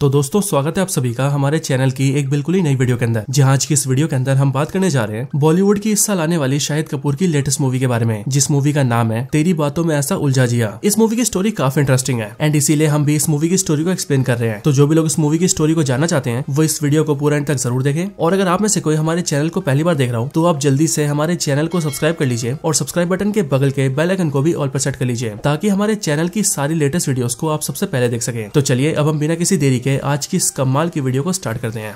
तो दोस्तों स्वागत है आप सभी का हमारे चैनल की एक बिल्कुल ही नई वीडियो के अंदर जहां आज की इस वीडियो के अंदर हम बात करने जा रहे हैं बॉलीवुड की इस साल आने वाली शाहिद कपूर की लेटेस्ट मूवी के बारे में जिस मूवी का नाम है तेरी बातों में ऐसा उलझा जिया इस मूवी की स्टोरी काफी इंटरेस्टिंग है एंड इसीलिए हम भी इस मूवी की स्टोरी को एक्सप्लेन कर रहे हैं तो जो भी लोग इस मूवी की स्टोरी को जानना चाहते हैं वो इस वीडियो को पूरा एंड तक जरूर देखे और अगर आप में से कोई हमारे चैनल को पहली बार देख रहा हूँ तो आप जल्दी से हमारे चैनल को सब्सक्राइब कर लीजिए और सब्सक्राइब बटन के बगल के बेलाइकन को भी ऑल पर सेट कर लीजिए ताकि हमारे चैनल की सारी लेटेस्ट वीडियो को आप सबसे पहले देख सके तो चलिए अब हम बिना किसी देरी लेके आज की इस कमाल की वीडियो को स्टार्ट करते हैं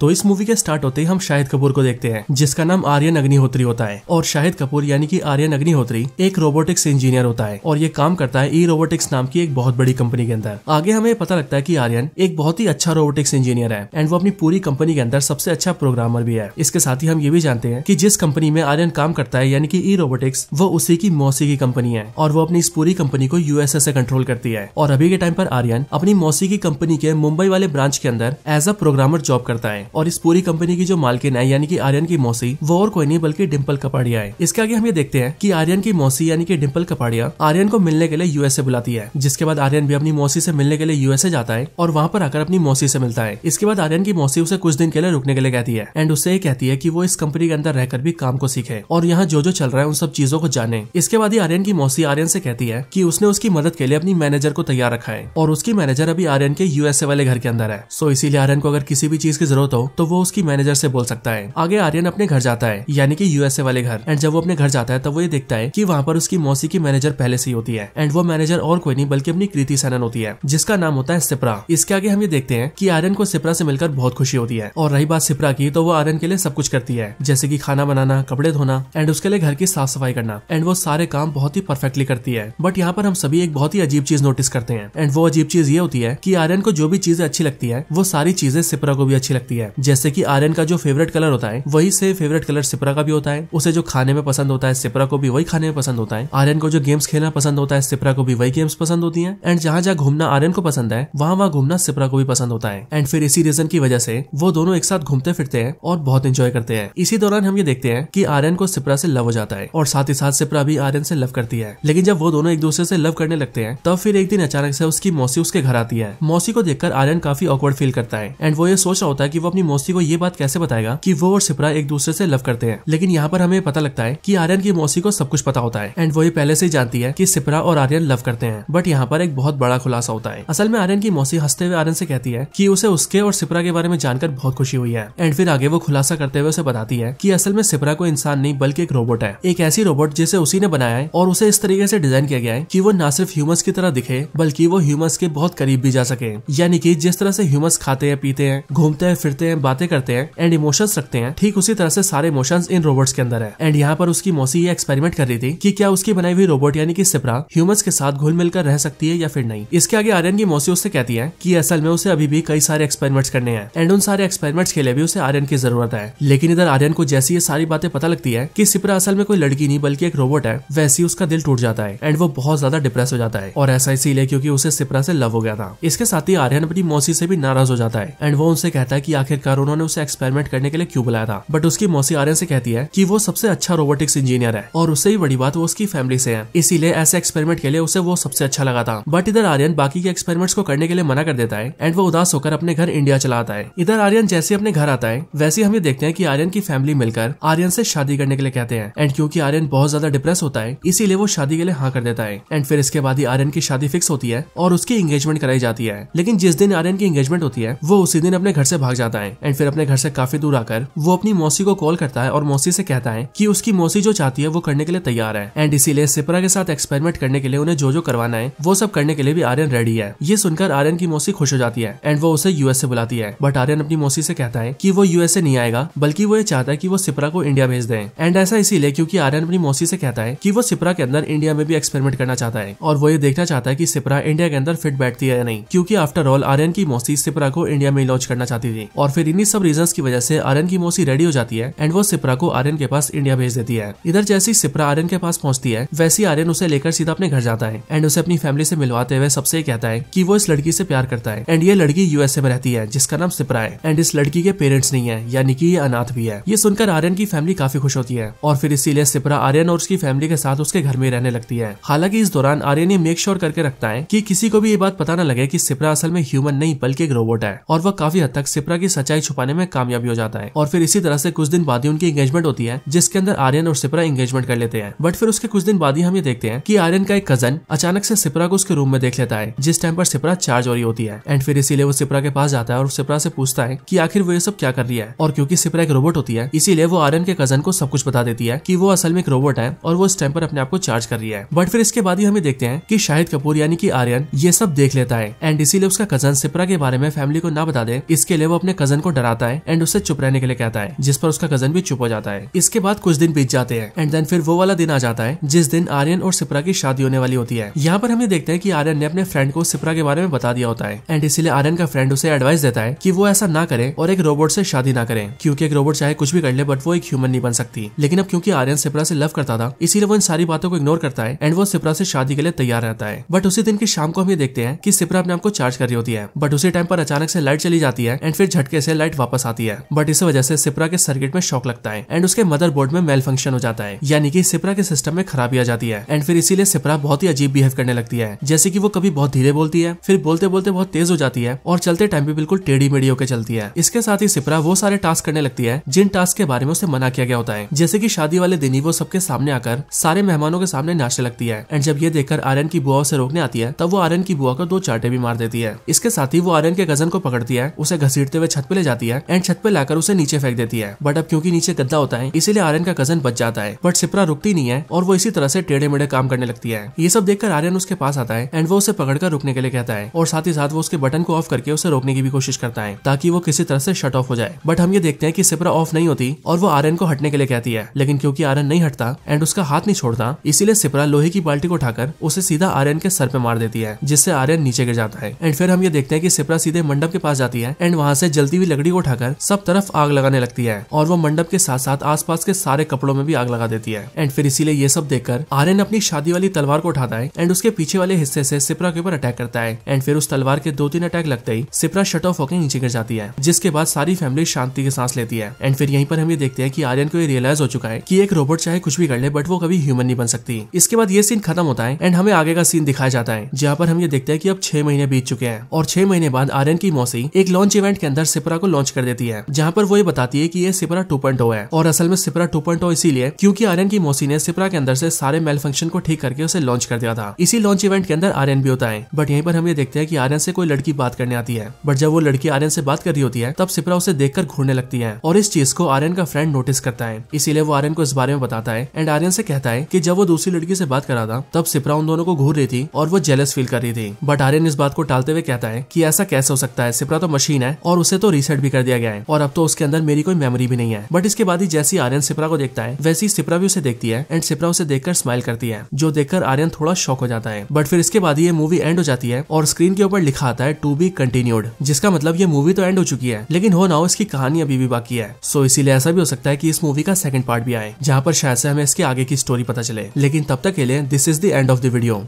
तो इस मूवी के स्टार्ट होते ही हम शाहिद कपूर को देखते हैं जिसका नाम आर्यन अग्निहोत्री होता है और शाहिद कपूर यानी कि आर्यन अग्निहोत्री एक रोबोटिक्स इंजीनियर होता है और ये काम करता है ई रोबोटिक्स नाम की एक बहुत बड़ी कंपनी के अंदर आगे हमें पता लगता है की आर्यन एक बहुत ही अच्छा रोबोटिक्स इंजीनियर है एंड वो अपनी पूरी कंपनी के अंदर सबसे अच्छा प्रोग्रामर भी है इसके साथ ही हम ये भी जानते हैं की जिस कंपनी में आर्यन काम करता है यानी की ई रोबोटिक्स वो उसी की मौसी की कंपनी है और वो अपनी इस पूरी कंपनी को यूएसए से कंट्रोल करती है और अभी के टाइम पर आर्यन अपनी मौसी की कंपनी के मुंबई वाले ब्रांच के अंदर एज अ प्रोग्रामर जॉब करता है और इस पूरी कंपनी की जो मालकिन है यानी कि आर्यन की मौसी वो और कोई नहीं बल्कि डिम्पल कपाड़िया है इसके आगे हम ये देखते हैं कि आर्यन की मौसी यानी कि डिम्पल कपाड़िया आर्यन को मिलने के लिए यूएसए बुलाती है जिसके बाद आर्यन भी अपनी मौसी से मिलने के लिए यूएसए जाता है और वहाँ पर आकर अपनी मौसी से मिलता है इसके बाद आर्यन की मौसी उसे कुछ दिन के लिए रुकने के लिए कहती है एंड ये कहती है की वो इस कंपनी के अंदर रहकर भी काम को सीखे और यहाँ जो जो चल रहा है उन सब चीजों को जाने इसके बाद ही आर्यन की मौसी आर्यन से कहती है की उसने उसकी मदद के लिए अपनी मैनेजर को तैयार रखा है और उसकी मैनेजर अभी आर्यन के यूएसए वाले घर के अंदर है सो इसीलिए आर्यन को अगर किसी भी चीज की जरूरत हो तो वो उसकी मैनेजर से बोल सकता है आगे आर्यन अपने घर जाता है यानी कि यूएसए वाले घर एंड जब वो अपने घर जाता है तब वो ये देखता है कि वहाँ पर उसकी मौसी की मैनेजर पहले से ही होती है एंड वो मैनेजर और कोई नहीं बल्कि अपनी कृति सेनन होती है जिसका नाम होता है सिप्रा इसके आगे हम ये देखते हैं की आर्यन को सिप्रा से मिलकर बहुत खुशी होती है और रही बात सिप्रा की तो वो आर्यन के लिए सब कुछ करती है जैसे की खाना बनाना कपड़े धोना एंड उसके लिए घर की साफ सफाई करना एंड वो सारे काम बहुत ही परफेक्टली करती है बट यहाँ पर हम सभी एक बहुत ही अजीब चीज नोटिस करते हैं एंड वो अजीब चीज ये होती है की आर्यन को जो भी चीजें अच्छी लगती है वो सारी चीजें सिप्रा को भी अच्छी लगती है जैसे की आर्यन का जो फेवरेट कलर होता है वही से फेवरेट कलर सिपरा का भी होता है उसे जो खाने में पसंद होता है सिपरा को भी वही खाने में पसंद होता है आर्यन को जो गेम्स खेलना पसंद होता है सिपरा को भी वही गेम्स पसंद होती है एंड जहाँ जहाँ घूमना आर्यन को पसंद है वहाँ वहाँ घूमना सिपरा को भी पसंद होता है एंड फिर इसी रीजन की वजह से वो दोनों एक साथ घूमते फिरते हैं और बहुत इंजॉय करते हैं इसी दौरान हम ये देखते हैं की आर्यन को सिपरा से लव हो जाता है और साथ ही साथ सिपरा भी आर्यन से लव करती है लेकिन जब वो दोनों एक दूसरे से लव करने लगते हैं तब फिर एक दिन अचानक से उसकी मौसी उसके घर आती है मौसी को देखकर आर्यन काफी ऑकवर्ड फील करता है एंड वो ये सोच रहा होता है की वो अपनी अपनी मौसी को ये बात कैसे बताएगा कि वो और सिपरा एक दूसरे से लव करते हैं लेकिन यहाँ पर हमें पता लगता है कि आर्यन की मौसी को सब कुछ पता होता है एंड वो ये पहले से ही जानती है कि सिपरा और आर्यन लव करते हैं बट यहाँ पर एक बहुत बड़ा खुलासा होता है असल में आर्यन की मौसी हंसते हुए आर्यन से कहती है की उसे उसके और सिपरा के बारे में जानकर बहुत खुशी हुई है एंड फिर आगे वो खुलासा करते हुए उसे बताती है की असल में सिपरा को इंसान नहीं बल्कि एक रोबोट है एक ऐसी रोबोट जिसे उसी ने बनाया है और उसे इस तरीके से डिजाइन किया गया है की वो न सिर्फ ह्यूमस की तरह दिखे बल्कि वो ह्यूमस के बहुत करीब भी जा सके यानी की जिस तरह से ह्यूमस खाते हैं पीते हैं घूमते हैं फिरते खेलते हैं बातें करते हैं एंड इमोशंस रखते हैं ठीक उसी तरह से सारे इमोशंस इन रोबोट्स के अंदर है एंड यहाँ पर उसकी मौसी ये एक्सपेरिमेंट कर रही थी कि क्या उसकी बनाई हुई रोबोट यानी कि सिप्रा ह्यूमंस के साथ घुल मिलकर रह सकती है या फिर नहीं इसके आगे आर्यन की मौसी उससे कहती है की असल में उसे अभी भी कई सारे एक्सपेरिमेंट्स करने हैं एंड उन सारे एक्सपेरिमेंट्स के लिए भी उसे आर्यन की जरूरत है लेकिन इधर आर्यन को जैसी ये सारी बातें पता लगती है की सिप्रा असल में कोई लड़की नहीं बल्कि एक रोबोट है वैसी उसका दिल टूट जाता है एंड वो बहुत ज्यादा डिप्रेस हो जाता है और ऐसा इसीलिए क्योंकि उसे सिप्रा से लव हो गया था इसके साथ ही आर्यन अपनी मौसी से भी नाराज हो जाता है एंड वो उनसे कहता है की आखिर आखिरकार उन्होंने उसे एक्सपेरिमेंट करने के लिए क्यों बुलाया था बट उसकी मौसी आर्यन से कहती है कि वो सबसे अच्छा रोबोटिक्स इंजीनियर है और उससे ही बड़ी बात वो उसकी फैमिली से है इसीलिए ऐसे एक्सपेरिमेंट के लिए उसे वो सबसे अच्छा लगा था बट इधर आर्यन बाकी के एक्सपेरिमेंट्स को करने के लिए मना कर देता है एंड वो उदास होकर अपने घर इंडिया चला आता है इधर आर्यन जैसे अपने घर आता है वैसे हम ये देखते हैं की आर्यन की फैमिली मिलकर आर्यन से शादी करने के लिए कहते हैं एंड क्योंकि आर्यन बहुत ज्यादा डिप्रेस होता है इसीलिए वो शादी के लिए हाँ कर देता है एंड फिर इसके बाद ही आर्यन की शादी फिक्स होती है और उसकी एंगेजमेंट कराई जाती है लेकिन जिस दिन आर्यन की एंगेजमेंट होती है वो उसी दिन अपने घर से भाग जाता है करता है एंड फिर अपने घर से काफी दूर आकर वो अपनी मौसी को कॉल करता है और मौसी से कहता है कि उसकी मौसी जो चाहती है वो करने के लिए तैयार है एंड इसीलिए सिपरा के साथ एक्सपेरिमेंट करने के लिए उन्हें जो जो करवाना है वो सब करने के लिए भी आर्यन रेडी है ये सुनकर आर्यन की मौसी खुश हो जाती है एंड वो उसे यूएस बुलाती है बट आर्यन अपनी मौसी से कहता है की वो यूएसए नहीं आएगा बल्कि वो ये चाहता है की वो सिपरा को इंडिया भेज दे एंड ऐसा इसीलिए क्यूँकी आर्यन अपनी मौसी से कहता है की वो सिपरा के अंदर इंडिया में भी एक्सपेरिमेंट करना चाहता है और वो ये देखना चाहता है की सिपरा इंडिया के अंदर फिट बैठती है या नहीं क्यूँकी आफ्टर ऑल आर्यन की मौसी सिपरा को इंडिया में लॉन्च करना चाहती थी और और फिर इन्हीं सब रीजन की वजह से आर्यन की मौसी रेडी हो जाती है एंड वो सिप्रा को आर्यन के पास इंडिया भेज देती है इधर जैसी सिप्रा आर्यन के पास पहुंचती है वैसी आर्यन उसे लेकर सीधा अपने घर जाता है एंड उसे अपनी फैमिली से मिलवाते हुए सबसे कहता है की वो इस लड़की से प्यार करता है एंड ये लड़की यूएसए में रहती है जिसका नाम सिप्रा है एंड इस लड़की के पेरेंट्स नहीं है यानी कि ये अनाथ भी है ये सुनकर आर्यन की फैमिली काफी खुश होती है और फिर इसीलिए सिप्रा आर्यन और उसकी फैमिली के साथ उसके घर में रहने लगती है हालांकि इस दौरान आर्यन ये मेक श्योर करके रखता है की किसी को भी ये बात पता न लगे की सिप्रा असल में ह्यूमन नहीं बल्कि एक रोबोट है और वह काफी हद तक सिप्रा की सच्चाई छुपाने में कामयाबी हो जाता है और फिर इसी तरह से कुछ दिन बाद ही उनकी एंगेजमेंट होती है जिसके अंदर आर्यन और सिप्रा एंगेजमेंट कर लेते हैं बट फिर उसके कुछ दिन बाद ही हम ये देखते हैं की आर्यन का एक कजन अचानक से सिप्रा को उसके रूम में देख लेता है जिस टाइम पर सिप्रा चार्ज हो रही होती है एंड फिर इसीलिए वो सिप्रा के पास जाता है और सिप्रा से पूछता है की आखिर वो ये सब क्या कर रही है और क्यूँकी सिपरा एक रोबोट होती है इसीलिए वो आर्यन के कजन को सब कुछ बता देती है की वो असल में एक रोबोट है और वो इस टाइम पर अपने आप को चार्ज कर रही है बट फिर इसके बाद ही हमें देखते हैं की शाहिद कपूर यानी की आर्यन ये सब देख लेता है एंड इसीलिए उसका कजन सिपरा के बारे में फैमिली को ना बता दे इसके लिए वो अपने कजन कजन को डराता है एंड उससे चुप रहने के लिए कहता है जिस पर उसका कजन भी चुप हो जाता है इसके बाद कुछ दिन बीत जाते हैं एंड देन फिर वो वाला दिन आ जाता है जिस दिन आर्यन और सिप्रा की शादी होने वाली होती है यहाँ पर हमें देखते हैं की आर्यन ने अपने फ्रेंड को सिप्रा के बारे में बता दिया होता है एंड इसीलिए आर्यन का फ्रेंड उसे एडवाइस देता है की वो ऐसा ना करे और एक रोबोट से शादी ना करे क्यूँकी एक रोबोट चाहे कुछ भी कर ले बट वो एक ह्यूमन नहीं बन सकती लेकिन अब क्यूँकी आर्यन सिप्रा से लव करता था इसीलिए वो इन सारी बातों को इग्नोर करता है एंड वो सिप्रा से शादी के लिए तैयार रहता है बट उसी दिन की शाम को हम ये देखते हैं कि सिप्रा अपने आप को चार्ज कर रही होती है बट उसी टाइम पर अचानक से लाइट चली जाती है एंड फिर झटके तरीके से लाइट वापस आती है बट इस वजह से सिप्रा के सर्किट में शॉक लगता है एंड उसके बोर्ड में मेल फंक्शन हो जाता है यानी कि सिप्रा के सिस्टम में खराबी आ जाती है एंड फिर इसीलिए सिप्रा बहुत ही अजीब बिहेव करने लगती है जैसे कि वो कभी बहुत धीरे बोलती है फिर बोलते बोलते बहुत तेज हो जाती है और चलते टाइम भी बिल्कुल टेढ़ी मेढ़ी होकर चलती है इसके साथ ही सिप्रा वो सारे टास्क करने लगती है जिन टास्क के बारे में उसे मना किया गया होता है जैसे की शादी वाले दिन ही वो सबके सामने आकर सारे मेहमानों के सामने नाचने लगती है एंड जब ये देखकर आर्यन की बुआ उसे रोकने आती है तब वो आर्यन की बुआ को दो चाटे भी मार देती है इसके साथ ही वो आर्यन के कजन को पकड़ती है उसे घसीटते हुए छत पे ले जाती है एंड छत पे लाकर उसे नीचे फेंक देती है बट अब क्योंकि नीचे गद्दा होता है इसीलिए आर्यन का कजन बच जाता है बट सिप्रा रुकती नहीं है और वो इसी तरह से टेढ़े मेढ़े काम करने लगती है ये सब देखकर आर्यन उसके पास आता है एंड वो उसे पकड़कर रुकने के लिए कहता है और साथ ही साथ वो उसके बटन को ऑफ करके उसे रोकने की भी कोशिश करता है ताकि वो किसी तरह से शट ऑफ हो जाए बट हम ये देखते हैं कि सिप्रा ऑफ नहीं होती और वो आर्यन को हटने के लिए कहती है लेकिन क्योंकि आर्यन नहीं हटता एंड उसका हाथ नहीं छोड़ता इसीलिए सिप्रा लोहे की बाल्टी को उठाकर उसे सीधा आर्यन के सर पे मार देती है जिससे आर्यन नीचे गिर जाता है एंड फिर हम ये देखते हैं कि सिप्रा सीधे मंडप के पास जाती है एंड वहाँ से जल्दी जलती हुई लकड़ी को उठाकर सब तरफ आग लगाने लगती है और वो मंडप के साथ साथ आसपास के सारे कपड़ों में भी आग लगा देती है एंड फिर इसीलिए ये सब देखकर आर्यन अपनी शादी वाली तलवार को उठाता है एंड उसके पीछे वाले हिस्से से सिप्रा के ऊपर अटैक करता है एंड फिर उस तलवार के दो तीन अटैक लगते ही सिप्रा शट ऑफ होकर नीचे गिर जाती है जिसके बाद सारी फैमिली शांति की सांस लेती है एंड फिर यहीं पर हम ये देखते हैं कि आर्यन को ये रियलाइज हो चुका है कि एक रोबोट चाहे कुछ भी कर ले बट वो कभी ह्यूमन नहीं बन सकती इसके बाद ये सीन खत्म होता है एंड हमें आगे का सीन दिखाया जाता है जहाँ पर हम ये देखते हैं कि अब छह महीने बीत चुके हैं और छह महीने बाद आर्यन की मौसी एक लॉन्च इवेंट के अंदर सिपरा को लॉन्च कर देती है जहाँ पर वो ये बताती है की ये सिपरा टू है और असल में सिपरा टू इसीलिए क्यूँकी आर्यन की मौसी ने सिपरा के अंदर से सारे मेल फंक्शन को ठीक करके उसे लॉन्च कर दिया था इसी लॉन्च इवेंट के अंदर आर्यन भी होता है बट यहीं पर हम ये देखते हैं कि आर्यन से कोई लड़की बात करने आती है बट जब वो लड़की आर्यन से बात कर रही होती है तब सिपरा उसे देखकर घूरने लगती है और इस चीज को आर्यन का फ्रेंड नोटिस करता है इसीलिए वो आर्यन को इस बारे में बताता है एंड आर्यन से कहता है कि जब वो दूसरी लड़की से बात कर रहा था तब सिपरा उन दोनों को घूर रही थी और वो जेलस फील कर रही थी बट आर्यन इस बात को टालते हुए कहता है की ऐसा कैसे हो सकता है सिपरा तो मशीन है और उसे तो तो रीसेट भी कर दिया गया है और अब तो उसके अंदर मेरी कोई मेमोरी भी नहीं है बट इसके बाद ही जैसी आर्यन सिप्रा को देखता है वैसी सिप्रा भी उसे देखती है एंड सिप्रा उसे देखकर स्माइल करती है जो देखकर आर्यन थोड़ा शॉक हो जाता है बट फिर इसके बाद ये मूवी एंड हो जाती है और स्क्रीन के ऊपर लिखा आता है टू बी कंटिन्यूड जिसका मतलब ये मूवी तो एंड हो चुकी है लेकिन हो ना इसकी कहानी अभी भी बाकी है सो इसीलिए ऐसा भी हो सकता है की इस मूवी का सेकंड पार्ट भी आए जहाँ पर शायद से हमें इसके आगे की स्टोरी पता चले लेकिन तब तक के लिए this is the end of the video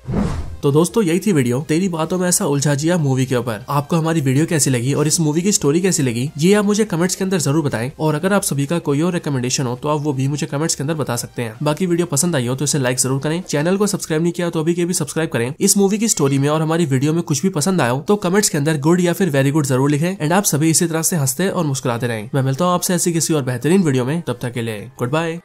तो दोस्तों यही थी वीडियो तेरी बातों में ऐसा उलझा जिया मूवी के ऊपर आपको हमारी वीडियो कैसी लगी और इस मूवी की स्टोरी कैसी लगी ये आप मुझे कमेंट्स के अंदर जरूर बताएं और अगर आप सभी का कोई और रिकमेंडेशन हो तो आप वो भी मुझे कमेंट्स के अंदर बता सकते हैं बाकी वीडियो पसंद आई हो तो इसे लाइक जरूर करें चैनल को सब्सक्राइब नहीं किया तो अभी के भी सब्सक्राइब करें इस मूवी की स्टोरी में और हमारी वीडियो में कुछ भी पसंद आयो तो कमेंट्स के अंदर गुड या फिर वेरी गुड जरूर लिखे एंड आप सभी इसी तरह से हंसते और मुस्कुराते रहे मैं मिलता हूँ आपसे ऐसी किसी और बेहतरीन वीडियो में तब तक के लिए गुड बाय